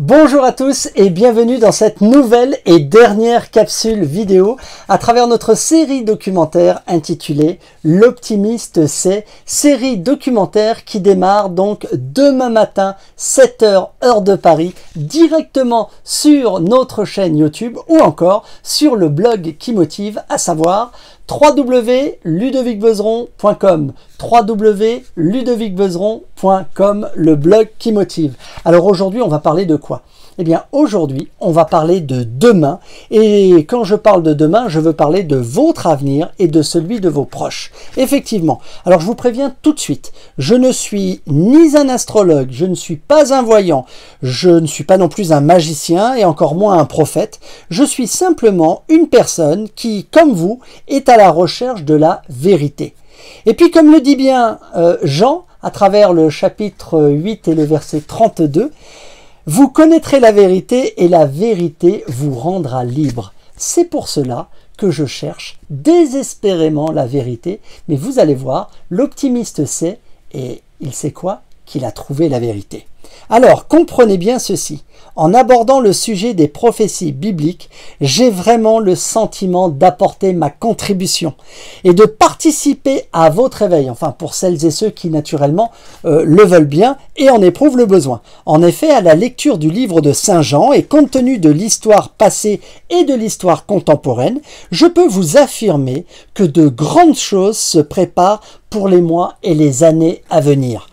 Bonjour à tous et bienvenue dans cette nouvelle et dernière capsule vidéo à travers notre série documentaire intitulée L'optimiste c'est série documentaire qui démarre donc demain matin 7h heure de Paris directement sur notre chaîne YouTube ou encore sur le blog qui motive à savoir www.ludovicbezeron.com www.ludovicbezeron.com le blog qui motive. Alors aujourd'hui, on va parler de quoi eh bien aujourd'hui, on va parler de demain. Et quand je parle de demain, je veux parler de votre avenir et de celui de vos proches. Effectivement. Alors je vous préviens tout de suite, je ne suis ni un astrologue, je ne suis pas un voyant, je ne suis pas non plus un magicien et encore moins un prophète. Je suis simplement une personne qui, comme vous, est à la recherche de la vérité. Et puis comme le dit bien euh, Jean à travers le chapitre 8 et le verset 32, vous connaîtrez la vérité et la vérité vous rendra libre. C'est pour cela que je cherche désespérément la vérité, mais vous allez voir, l'optimiste sait, et il sait quoi Qu'il a trouvé la vérité. Alors comprenez bien ceci. En abordant le sujet des prophéties bibliques, j'ai vraiment le sentiment d'apporter ma contribution et de participer à votre réveil, enfin pour celles et ceux qui naturellement euh, le veulent bien et en éprouvent le besoin. En effet, à la lecture du livre de Saint Jean et compte tenu de l'histoire passée et de l'histoire contemporaine, je peux vous affirmer que de grandes choses se préparent pour les mois et les années à venir.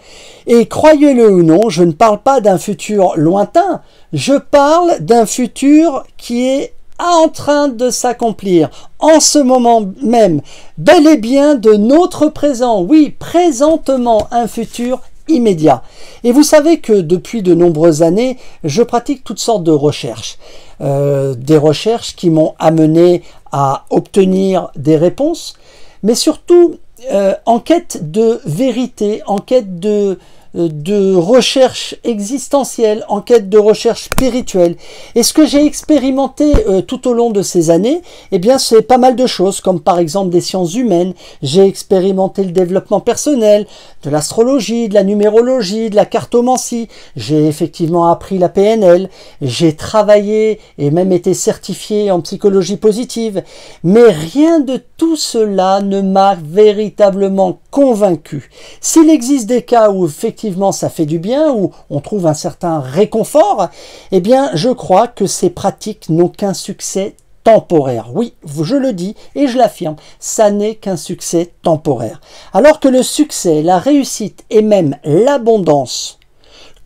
Et croyez-le ou non, je ne parle pas d'un futur lointain, je parle d'un futur qui est en train de s'accomplir en ce moment même, bel et bien de notre présent, oui, présentement un futur immédiat. Et vous savez que depuis de nombreuses années, je pratique toutes sortes de recherches. Euh, des recherches qui m'ont amené à obtenir des réponses, mais surtout euh, en quête de vérité, en quête de, de recherche existentielle, en quête de recherche spirituelle. Et ce que j'ai expérimenté euh, tout au long de ces années, eh bien, c'est pas mal de choses, comme par exemple des sciences humaines. J'ai expérimenté le développement personnel, de l'astrologie, de la numérologie, de la cartomancie. J'ai effectivement appris la PNL. J'ai travaillé et même été certifié en psychologie positive. Mais rien de tout cela ne m'a véritablement convaincu. S'il existe des cas où effectivement ça fait du bien, où on trouve un certain réconfort, eh bien je crois que ces pratiques n'ont qu'un succès temporaire. Oui, je le dis et je l'affirme, ça n'est qu'un succès temporaire. Alors que le succès, la réussite et même l'abondance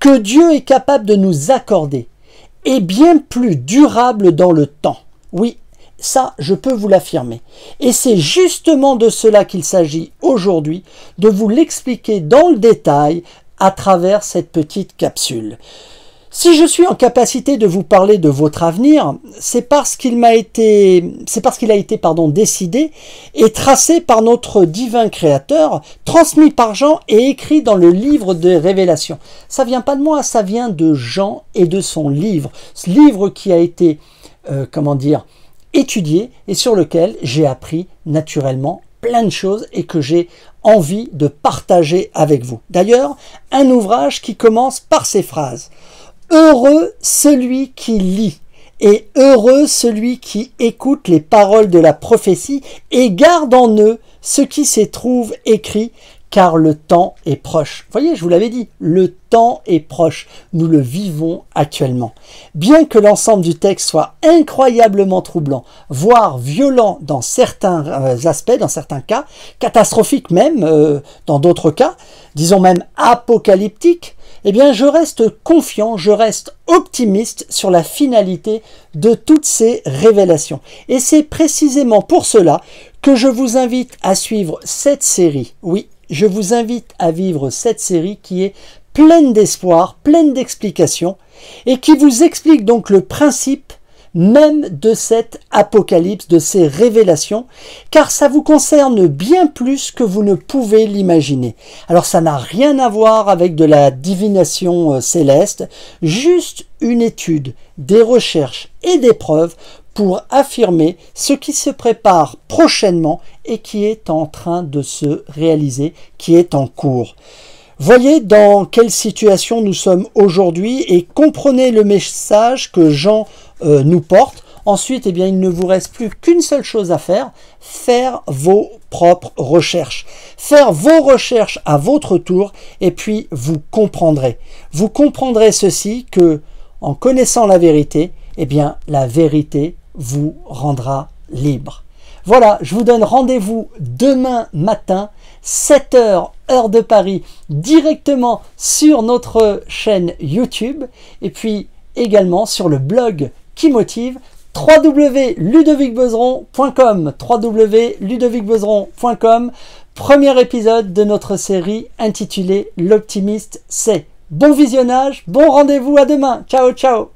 que Dieu est capable de nous accorder est bien plus durable dans le temps. Oui, ça, je peux vous l'affirmer. Et c'est justement de cela qu'il s'agit aujourd'hui, de vous l'expliquer dans le détail à travers cette petite capsule. Si je suis en capacité de vous parler de votre avenir, c'est parce qu'il m'a été, c'est parce qu'il a été, pardon, décidé et tracé par notre divin créateur, transmis par Jean et écrit dans le livre des révélations. Ça vient pas de moi, ça vient de Jean et de son livre. Ce livre qui a été, euh, comment dire, étudié et sur lequel j'ai appris naturellement plein de choses et que j'ai envie de partager avec vous. D'ailleurs, un ouvrage qui commence par ces phrases. Heureux celui qui lit et heureux celui qui écoute les paroles de la prophétie et garde en eux ce qui se trouve écrit, car le temps est proche. voyez, je vous l'avais dit, le temps est proche, nous le vivons actuellement. Bien que l'ensemble du texte soit incroyablement troublant, voire violent dans certains euh, aspects, dans certains cas, catastrophique même euh, dans d'autres cas, disons même apocalyptique, eh bien je reste confiant, je reste optimiste sur la finalité de toutes ces révélations. Et c'est précisément pour cela que je vous invite à suivre cette série. Oui, je vous invite à vivre cette série qui est pleine d'espoir, pleine d'explications, et qui vous explique donc le principe même de cet apocalypse, de ces révélations, car ça vous concerne bien plus que vous ne pouvez l'imaginer. Alors ça n'a rien à voir avec de la divination euh, céleste, juste une étude, des recherches et des preuves pour affirmer ce qui se prépare prochainement et qui est en train de se réaliser, qui est en cours. Voyez dans quelle situation nous sommes aujourd'hui et comprenez le message que Jean euh, nous porte. Ensuite, eh bien, il ne vous reste plus qu'une seule chose à faire, faire vos propres recherches. Faire vos recherches à votre tour et puis vous comprendrez. Vous comprendrez ceci que en connaissant la vérité, eh bien, la vérité vous rendra libre. Voilà, je vous donne rendez-vous demain matin, 7h, heure de Paris, directement sur notre chaîne YouTube et puis également sur le blog qui motive www.ludovicbezeron.com www.ludovicbezeron.com Premier épisode de notre série intitulée L'optimiste c'est. Bon visionnage, bon rendez-vous à demain. Ciao ciao